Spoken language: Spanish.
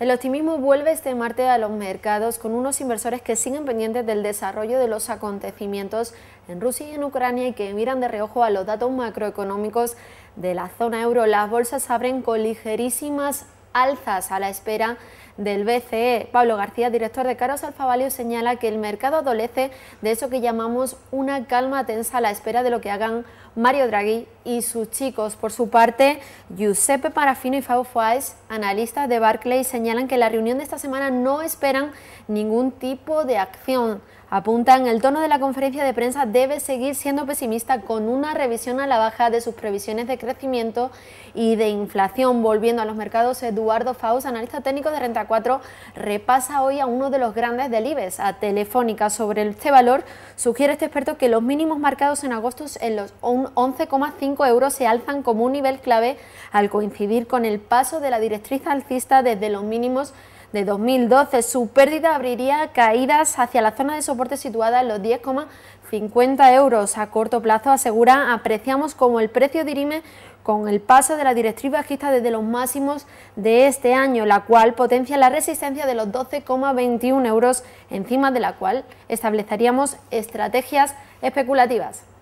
El optimismo vuelve este martes a los mercados con unos inversores que siguen pendientes del desarrollo de los acontecimientos en Rusia y en Ucrania y que miran de reojo a los datos macroeconómicos de la zona euro. Las bolsas abren con ligerísimas alzas a la espera del BCE. Pablo García, director de Caros Alfa señala que el mercado adolece de eso que llamamos una calma tensa a la espera de lo que hagan Mario Draghi y sus chicos. Por su parte, Giuseppe Parafino y Fabio Fuáez, analistas de Barclays, señalan que la reunión de esta semana no esperan ningún tipo de acción. Apuntan, el tono de la conferencia de prensa debe seguir siendo pesimista con una revisión a la baja de sus previsiones de crecimiento y de inflación. Volviendo a los mercados, Eduardo Faust, analista técnico de Renta 4, repasa hoy a uno de los grandes del IBEX, a Telefónica. Sobre este valor, sugiere este experto que los mínimos marcados en agosto en los 11,5 euros se alzan como un nivel clave al coincidir con el paso de la directriz alcista desde los mínimos de 2012. Su pérdida abriría caídas hacia la zona de soporte situada en los 10,50 euros. A corto plazo, asegura, apreciamos como el precio dirime con el paso de la directriz bajista desde los máximos de este año, la cual potencia la resistencia de los 12,21 euros, encima de la cual estableceríamos estrategias especulativas.